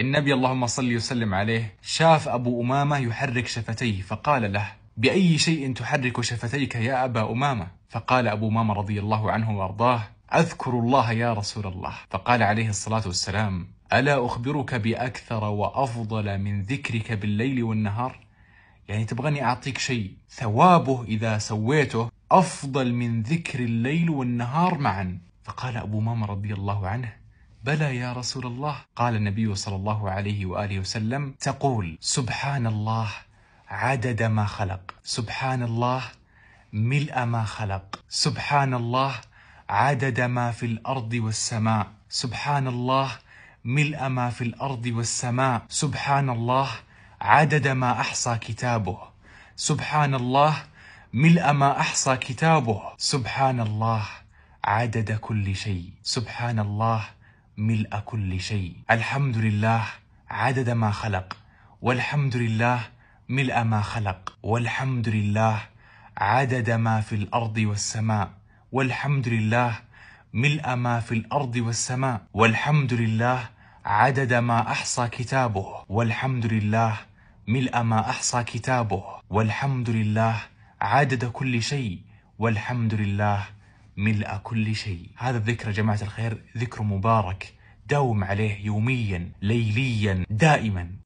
النبي اللهم صل وسلم عليه شاف أبو أمامة يحرك شفتيه فقال له بأي شيء تحرك شفتيك يا أبا أمامة فقال أبو أمامة رضي الله عنه وأرضاه أذكر الله يا رسول الله فقال عليه الصلاة والسلام ألا أخبرك بأكثر وأفضل من ذكرك بالليل والنهار يعني تبغاني أعطيك شيء ثوابه إذا سويته أفضل من ذكر الليل والنهار معا فقال أبو مامة رضي الله عنه بلى يا رسول الله قال النبي صلى الله عليه واله وسلم تقول سبحان الله عدد ما خلق سبحان الله ملء ما خلق سبحان الله عدد ما في الارض والسماء سبحان الله ملء ما في الارض والسماء سبحان الله عدد ما احصى كتابه سبحان الله ملء ما احصى كتابه سبحان الله عدد كل شيء سبحان الله ملء كل شيء الحمد لله عدد ما خلق والحمد لله ملء ما خلق والحمد لله عدد ما في الارض والسماء والحمد لله ملء ما في الارض والسماء والحمد لله عدد ما احصى كتابه والحمد لله ملء ما احصى كتابه والحمد لله عدد كل شيء والحمد لله ملء كل شيء هذا الذكر يا جماعة الخير ذكر مبارك داوم عليه يوميا ليليا دائما